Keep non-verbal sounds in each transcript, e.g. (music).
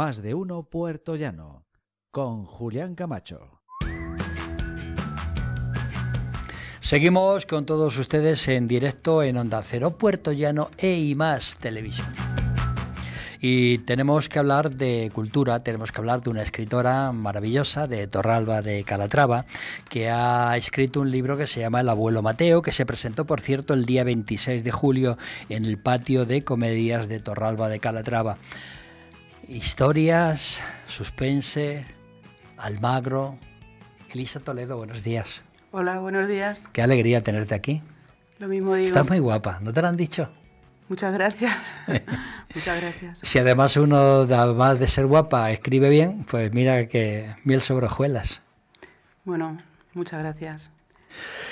Más de uno Puerto con Julián Camacho. Seguimos con todos ustedes en directo en Onda Cero Puerto Llano e más Televisión. Y tenemos que hablar de cultura, tenemos que hablar de una escritora maravillosa de Torralba de Calatrava, que ha escrito un libro que se llama El abuelo Mateo, que se presentó, por cierto, el día 26 de julio en el patio de comedias de Torralba de Calatrava. Historias, suspense, Almagro. Elisa Toledo, buenos días. Hola, buenos días. Qué alegría tenerte aquí. Lo mismo digo. Estás muy guapa, ¿no te lo han dicho? Muchas gracias. (laughs) Muchas gracias. Si además uno, además de ser guapa, escribe bien, pues mira que miel sobre hojuelas. Bueno, muchas gracias.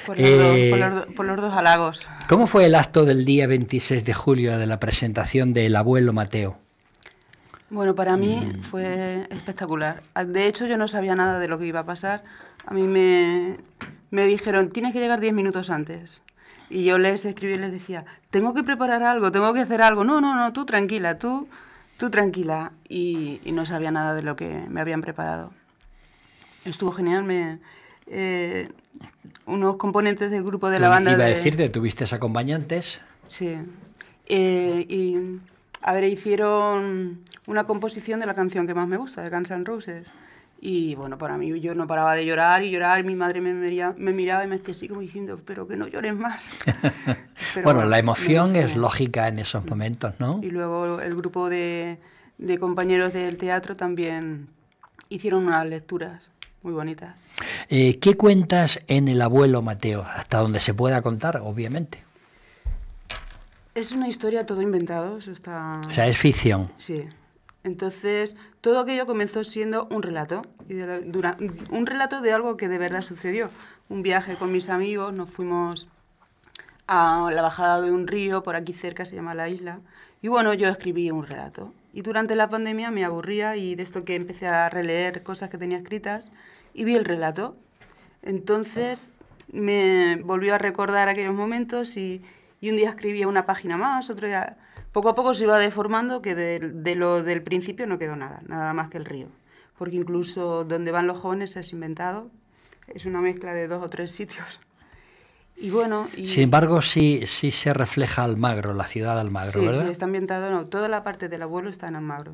Por los, dos, eh, dos, halagos. ¿Cómo fue el acto del día 26 de julio de la presentación del abuelo Mateo? Bueno, para mí mm. fue espectacular. Ah, de hecho, yo no sabía nada de lo que iba a pasar. A mí me, dijeron, tienes que llegar 10 minutos antes. Y yo les escribí y les decía, tengo que preparar algo, tengo que hacer algo. No, no, no, tú tranquila, tú, tú tranquila. Y, no sabía nada de lo que me habían preparado. Estuvo genial, eh, unos componentes del grupo de la banda... Iba a decirte, ¿tuviste acompañantes? Sí. Eh, y a ver, hicieron una composición de la canción que más me gusta, de Guns N' Roses. Y bueno, para mí yo no paraba de llorar y llorar. Mi madre me, me miraba y me decía así como diciendo, pero que no llores más. (laughs) bueno, la emoción es lógica en esos momentos, ¿no? Y luego el grupo de, compañeros del teatro también hicieron unas lecturas muy bonitas. Eh, ¿Qué cuentas en El abuelo Mateo? Hasta donde se pueda contar, obviamente. Es una historia todo inventado, eso está... O sea, es ficción. Sí. Entonces, todo aquello comenzó siendo un relato, y dura, un relato de algo que de verdad sucedió. Un viaje con mis amigos, nos fuimos a la bajada de un río por aquí cerca, se llama la isla, y bueno, yo escribí un relato. Y durante la pandemia me aburría y de esto que empecé a releer cosas que tenía escritas y vi el relato. Entonces me volvió a recordar aquellos momentos y, y un día escribía una página más, otro día... Poco a poco se iba deformando que de, lo del principio no quedó nada, nada más que el río. Porque incluso donde van los jóvenes se ha inventado, es una mezcla de dos o tres sitios. Y bueno, Sin embargo, sí, sí se refleja Almagro, la ciudad de Almagro, ¿verdad? Sí, está ambientado, no, toda la parte del abuelo está en Almagro.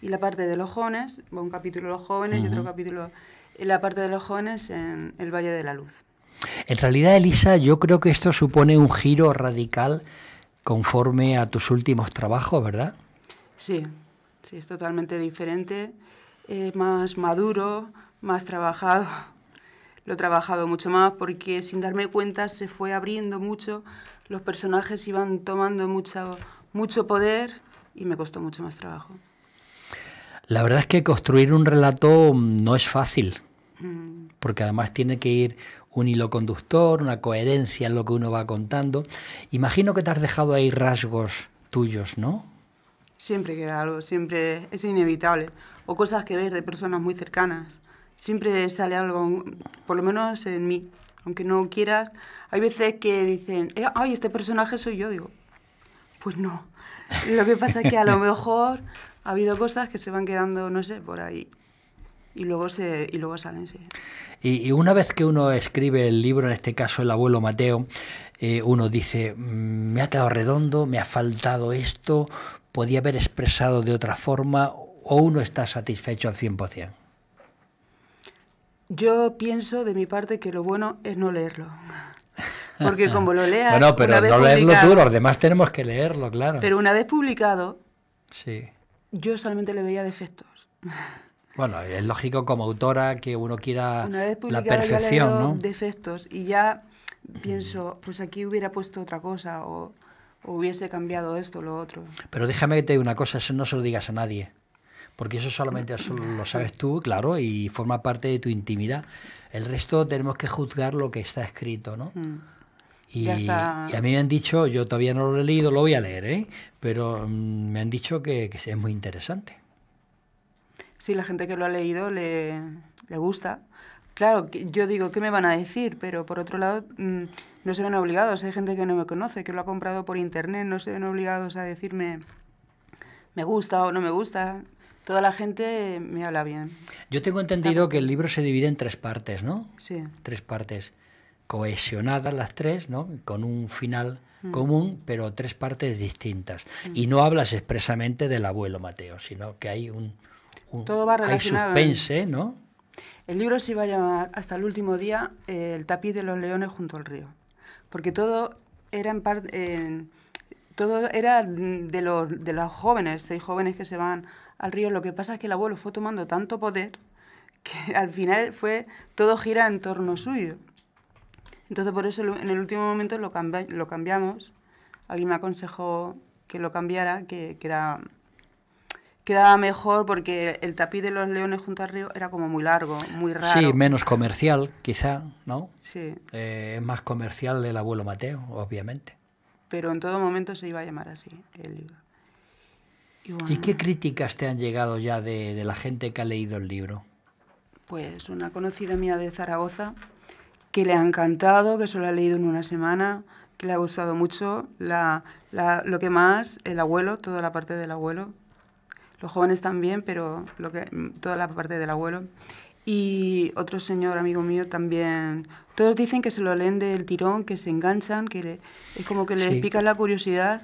Y la parte de los jóvenes, un capítulo de los jóvenes y otro capítulo, la parte de los jóvenes en el Valle de la Luz. En realidad, Elisa, yo creo que esto supone un giro radical conforme a tus últimos trabajos, ¿verdad? Sí, sí, es totalmente diferente, Es más maduro, más trabajado. Lo he trabajado mucho más porque sin darme cuenta se fue abriendo mucho, los personajes iban tomando mucho, mucho poder y me costó mucho más trabajo. La verdad es que construir un relato no es fácil, mm. porque además tiene que ir un hilo conductor, una coherencia en lo que uno va contando. Imagino que te has dejado ahí rasgos tuyos, ¿no? Siempre queda algo, siempre es inevitable. O cosas que ves de personas muy cercanas. Siempre sale algo, por lo menos en mí, aunque no quieras. Hay veces que dicen, eh, ay, este personaje soy yo, digo, pues no. Lo que pasa es que a lo (laughs) mejor ha habido cosas que se van quedando, no sé, por ahí y luego, se, y luego salen. Sí. Y, y, una vez que uno escribe el libro, en este caso el abuelo Mateo, eh, uno dice, mm, me ha quedado redondo, me ha faltado esto, podía haber expresado de otra forma, o uno está satisfecho al 100%. Yo pienso de mi parte que lo bueno es no leerlo. (laughs) Porque como lo leas. bueno, pero no leerlo tú, los demás tenemos que leerlo, claro. Pero una vez publicado, sí. yo solamente le veía defectos. (laughs) Bueno, es lógico como autora que uno quiera la perfección, ¿no? defectos y ya mm. pienso, pues aquí hubiera puesto otra cosa o, hubiese cambiado esto o lo otro. Pero déjame que te diga una cosa, eso no se lo digas a nadie porque eso solamente lo sabes tú, claro, y forma parte de tu intimidad. El resto tenemos que juzgar lo que está escrito, ¿no? Mm. Y, a mí me han dicho, yo todavía no lo he leído, lo voy a leer, ¿eh? pero mm, me han dicho que es muy interesante si la gente que lo ha leído le, gusta. Claro, yo digo, ¿qué me van a decir? Pero por otro lado, mm, no se ven obligados. Hay gente que no me conoce, que lo ha comprado por internet, no se ven obligados a decirme me gusta o no me gusta. Toda la gente me habla bien. Yo tengo entendido que el libro se divide en tres partes, ¿no? Sí. Tres partes cohesionadas las tres, ¿no? Con un final mm. común, pero tres partes distintas. Mm. Y no hablas expresamente del abuelo Mateo, sino que hay un, todo va relacionado. Hay ¿eh? suspense, ¿no? El libro se iba a llamar hasta el último día eh, El tapiz de los leones junto al río, porque todo era en todo era de los jóvenes, seis jóvenes que se van al río. Lo que pasa es que el abuelo fue tomando tanto poder que (laughs) al final fue todo gira en torno suyo. Entonces por eso en el último momento lo, lo cambiamos. Alguien me aconsejó que lo cambiara, que, que era quedaba mejor porque el tapiz de los leones junto al río era como muy largo, muy raro. Sí, menos comercial, quizá, ¿no? Sí. Eh, es más comercial el abuelo Mateo, obviamente. Pero en todo momento se iba a llamar así el libro. ¿Y, qué críticas te han llegado ya de, la gente que ha leído el libro? Pues una conocida mía de Zaragoza que le ha encantado, que solo ha leído en una semana, que le ha gustado mucho. lo que más, el abuelo, toda la parte del abuelo, los jóvenes también, pero lo que, toda la parte del abuelo. Y otro señor amigo mío también. Todos dicen que se lo leen del tirón, que se enganchan, que es como que le pican la curiosidad.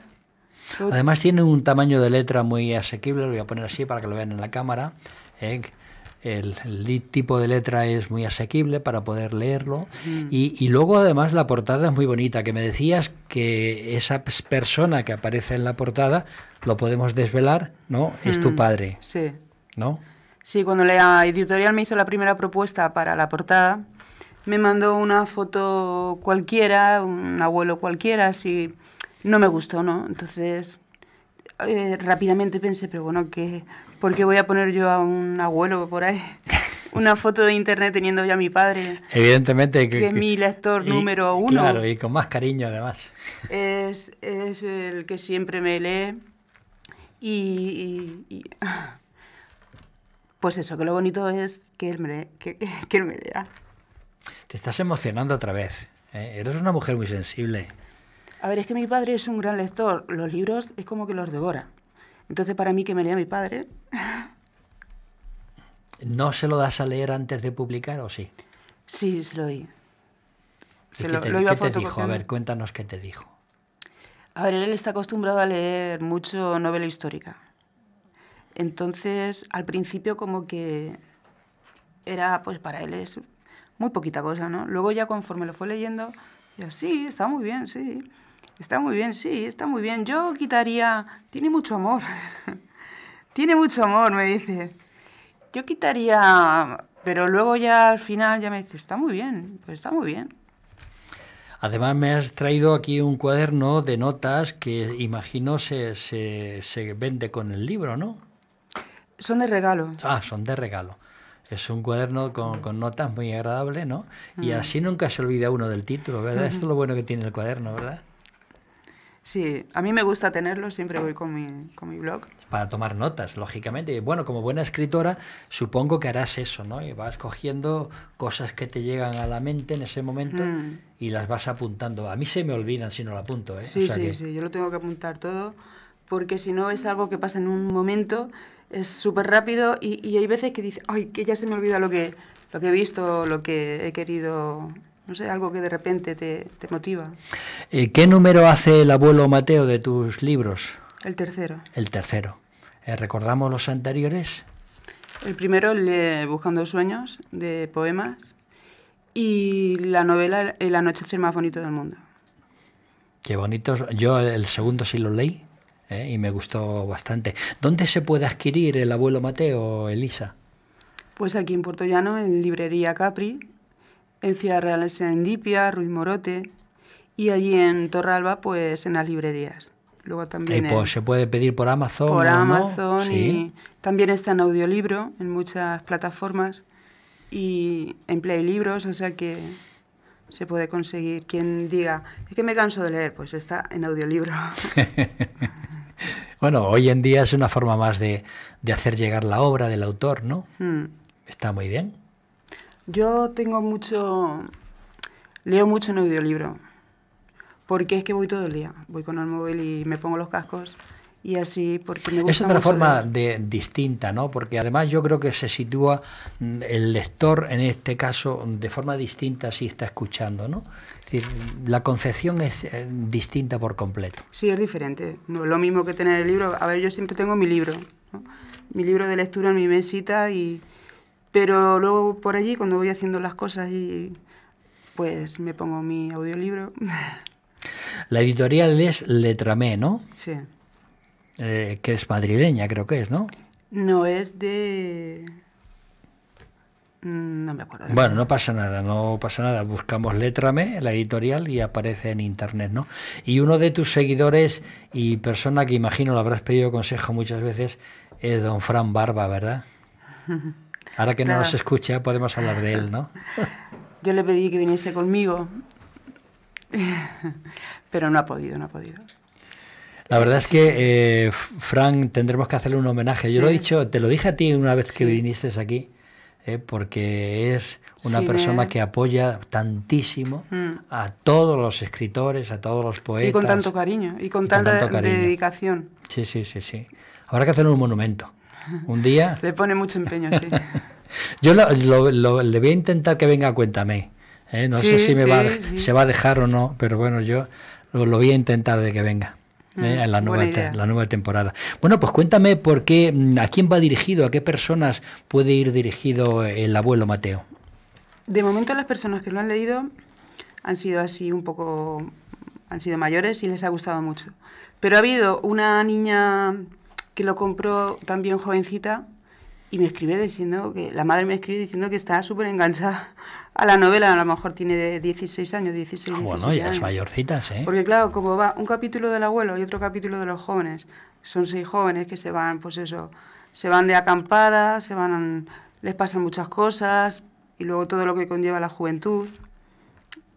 Además tiene un tamaño de letra muy asequible, lo voy a poner así para que lo vean en la cámara. Eh, el, tipo de letra es muy asequible para poder leerlo. Mm. Y, luego además la portada es muy bonita, que me decías que esa persona que aparece en la portada, lo podemos desvelar, ¿no? Es tu mm, padre. Sí. ¿No? Sí, cuando la editorial me hizo la primera propuesta para la portada, me mandó una foto cualquiera, un abuelo cualquiera, así. No me gustó, ¿no? Entonces, eh, rápidamente pensé, pero bueno, que... ¿Por voy a poner yo a un abuelo por ahí? (laughs) Una foto de internet teniendo ya a mi padre. Evidentemente. Que, es mi lector número uno. Claro, y con más cariño además. Es, el que siempre me lee. y, pues eso, que lo bonito es que él me, lea. Te estás emocionando otra vez. ¿eh? Eres una mujer muy sensible. A ver, es que mi padre es un gran lector. Los libros es como que los devora. Entonces, para mí, que me lea mi padre. ¿No se lo das a leer antes de publicar o sí? Sí, se lo di. Se ¿Qué te, iba te dijo? A ver, cuéntanos qué te dijo. A ver, él está acostumbrado a leer mucho novela histórica. Entonces, al principio como que era, pues para él es muy poquita cosa, ¿no? Luego ya conforme lo fue leyendo, yo, sí, está muy bien, sí. Está muy bien, sí, está muy bien. Yo quitaría... Tiene mucho amor. (laughs) Tiene mucho amor, me dice. Yo quitaría... Pero luego ya al final ya me dice, está muy bien, pues está muy bien. Además me has traído aquí un cuaderno de notas que imagino se, vende con el libro, ¿no? Son de regalo. Ah, son de regalo. Es un cuaderno con, notas muy agradable, ¿no? Y mm. así nunca se olvida uno del título, ¿verdad? Esto es lo bueno que tiene el cuaderno, ¿verdad? Sí, a mí me gusta tenerlo, siempre voy con mi, con mi blog. Para tomar notas, lógicamente. bueno, como buena escritora, supongo que harás eso, ¿no? Y vas cogiendo cosas que te llegan a la mente en ese momento mm. y las vas apuntando. A mí se me olvidan si no lo apunto, ¿eh? Sí, sí, sí, yo lo tengo que apuntar todo porque si no es algo que pasa en un momento, es súper rápido y, y, hay veces que dices, ay, que ya se me olvida lo que, lo que he visto, lo que he querido no sé, algo que de repente te, motiva. Eh, ¿Qué número hace el abuelo Mateo de tus libros? El tercero. El tercero. Eh, ¿Recordamos los anteriores? El primero, Buscando Sueños, de poemas, y la novela El anochecer más bonito del mundo. Qué bonito. Yo el segundo sí lo leí eh, y me gustó bastante. ¿Dónde se puede adquirir el abuelo Mateo, Elisa? Pues aquí en Puerto Llano, en Librería Capri, en Ciudad Real en Dipia, Ruiz Morote y allí en Torralba pues en las librerías. Luego también y eh, pues, se puede pedir por Amazon. Por Amazon y también está en audiolibro en muchas plataformas y en Play Libros, o sea que se puede conseguir. Quien diga, es que me canso de leer, pues está en audiolibro. (laughs) bueno, hoy en día es una forma más de, de hacer llegar la obra del autor, ¿no? Mm. Está muy bien. Yo tengo mucho, leo mucho en audiolibro, porque es que voy todo el día, voy con el móvil y me pongo los cascos y así porque me gusta es otra forma de, distinta no porque además yo creo que se sitúa mm, el lector en este caso de forma distinta si está escuchando no es decir la concepción es eh, distinta por completo sí es diferente no es lo mismo que tener el libro a ver yo siempre tengo mi libro mi libro de lectura en mi mesita y pero luego por allí, cuando voy haciendo las cosas y pues me pongo mi audiolibro. (laughs) La editorial es Letramé, ¿no? Sí. Eh, que es madrileña, creo que es, ¿no? No, es de... Mm, no me acuerdo. bueno, no pasa nada, no pasa nada. Buscamos Letrame, la editorial, y aparece en internet, ¿no? Y uno de tus seguidores y persona que imagino lo habrás pedido consejo muchas veces es don Fran Barba, ¿verdad? (laughs) Ahora que no nos escucha, podemos hablar de él, ¿no? (laughs) Yo le pedí que viniese conmigo, (laughs) pero no ha podido, no ha podido. La verdad es que, eh, Frank, tendremos que hacerle un homenaje. Yo lo he dicho, te lo dije a ti una vez que viniste aquí, eh, porque es una persona ¿eh? que apoya tantísimo mm. a todos los escritores, a todos los poetas. Y con tanto cariño, y con, tanta dedicación. Sí, sí, sí, sí. Habrá que hacerle un monumento. ¿Un día? Le pone mucho empeño, sí. (laughs) Yo lo, le voy a intentar que venga Cuéntame. ¿eh? No sé si me va, se va a dejar o no, pero bueno, yo lo, voy a intentar de que venga. ¿eh? Ah, en la nueva, la nueva temporada. Bueno, pues cuéntame por qué, mm, a quién va dirigido, a qué personas puede ir dirigido el abuelo Mateo. De momento las personas que lo han leído han sido así un poco, han sido mayores y les ha gustado mucho. Pero ha habido una niña que lo compró también jovencita y me escribe diciendo que la madre me escribe diciendo que está súper enganchada a la novela, a lo mejor tiene 16 años, 16, años. Ah, bueno, ya es mayorcita, ¿eh? Porque claro, como va un capítulo del abuelo y otro capítulo de los jóvenes, son seis jóvenes que se van, pues eso, se van de acampada, se van, les pasan muchas cosas y luego todo lo que conlleva la juventud,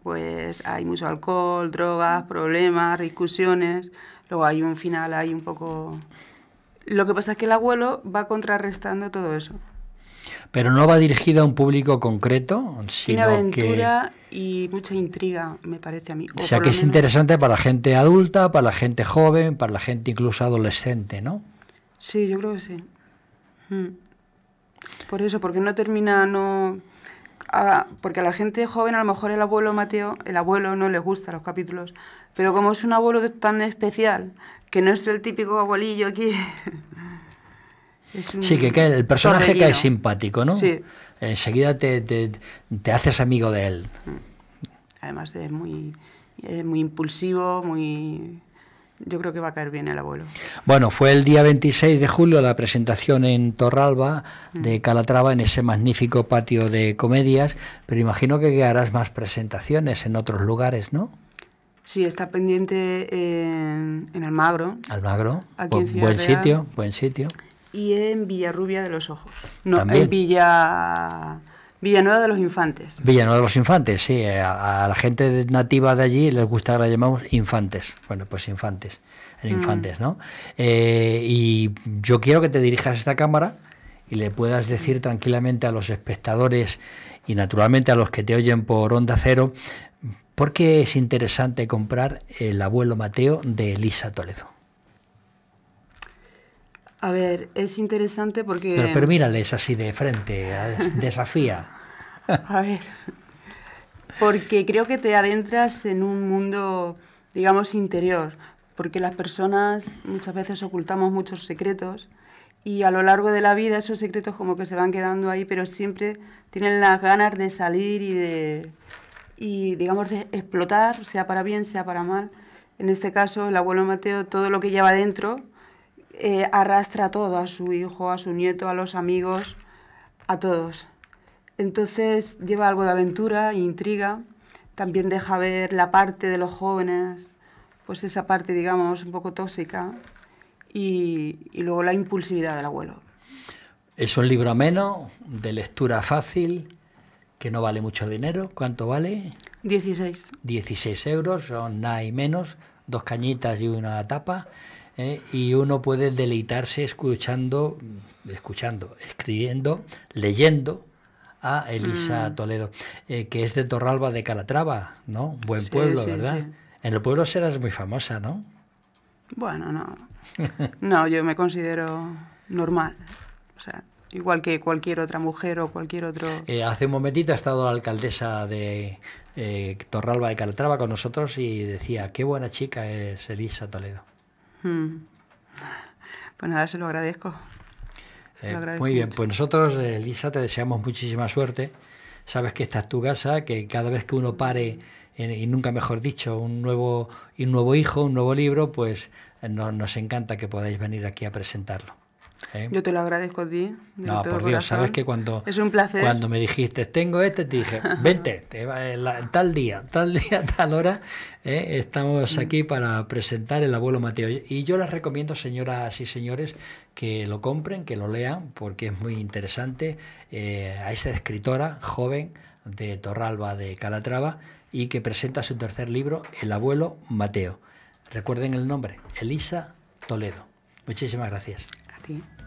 pues hay mucho alcohol, drogas, problemas, discusiones, luego hay un final hay un poco lo que pasa es que el abuelo va contrarrestando todo eso. Pero no va dirigido a un público concreto, sino aventura y mucha intriga, me parece a mí. O, sea que es interesante para la gente adulta, para la gente joven, para la gente incluso adolescente, ¿no? Sí, yo creo que sí. Hmm. Por eso, porque no termina, no porque a la gente joven a lo mejor el abuelo Mateo, el abuelo no le gusta los capítulos, pero como es un abuelo tan especial, que no es el típico abuelillo aquí... (laughs) sí, que, el personaje que es simpático, ¿no? Sí. Enseguida te, haces amigo de él. Mm. Además muy, es muy impulsivo, muy yo creo que va a caer bien el abuelo. Bueno, fue el día 26 de julio la presentación en Torralba mm. de Calatrava en ese magnífico patio de comedias, pero imagino que harás más presentaciones en otros lugares, ¿no? Sí, está pendiente eh, en, Almagro. Almagro, buen sitio, buen sitio. Y en Villarrubia de los Ojos. No, en Villa... Villanueva de los Infantes. Villanueva de los Infantes, sí. Eh, a, la gente nativa de allí les gusta que la llamamos infantes. Bueno, pues infantes, mm. infantes, ¿no? Eh, y yo quiero que te dirijas a esta cámara y le puedas decir mm. tranquilamente a los espectadores y naturalmente a los que te oyen por Onda Cero, ¿por qué es interesante comprar el abuelo Mateo de Elisa Toledo? A ver, es interesante porque... Pero, pero mírales así de frente, (laughs) desafía. a ver, porque creo que te adentras en un mundo, digamos, interior, porque las personas muchas veces ocultamos muchos secretos y a lo largo de la vida esos secretos como que se van quedando ahí, pero siempre tienen las ganas de salir y de, y digamos, de explotar, sea para bien, sea para mal. En este caso, el abuelo Mateo, todo lo que lleva dentro, eh, arrastra todo, a su hijo, a su nieto, a los amigos, a todos. Entonces lleva algo de aventura, e intriga, también deja ver la parte de los jóvenes, pues esa parte, digamos, un poco tóxica, y, luego la impulsividad del abuelo. Es un libro ameno, de lectura fácil, que no vale mucho dinero. ¿Cuánto vale? 16. 16 euros, son nada y menos, dos cañitas y una tapa. ¿eh? y uno puede deleitarse escuchando, escuchando, escribiendo, leyendo a Elisa mm. Toledo, eh, que es de Torralba de Calatrava, ¿no? Buen pueblo, ¿verdad? En el pueblo serás muy famosa, ¿no? Bueno, no. (laughs) No, yo me considero normal. O sea, igual que cualquier otra mujer o cualquier otro. Eh, hace un momentito ha estado la alcaldesa de Torralba de Calatrava con nosotros y decía: Qué buena chica es Elisa Toledo. Mm. Pues nada, se lo agradezco. Eh, muy bien, pues nosotros, eh, Elisa, te deseamos muchísima suerte. Sabes que esta es tu casa, que cada vez que uno pare, y nunca mejor dicho, un nuevo, un nuevo hijo, un nuevo libro, pues eh, nos encanta que podáis venir aquí a presentarlo. ¿Eh? Yo te lo agradezco a ti. no, por Dios, sabes que cuando, es un placer. cuando me dijiste, tengo este, te dije, (laughs) vente, eh, tal día, tal día, (laughs) tal hora, eh, estamos mm. aquí para presentar el abuelo Mateo. Y yo les recomiendo, señoras y señores, que lo compren, que lo lean, porque es muy interesante a esa escritora joven de Torralba de Calatrava y que presenta su tercer libro, El abuelo Mateo. Recuerden el nombre, Elisa Toledo. Muchísimas gracias sí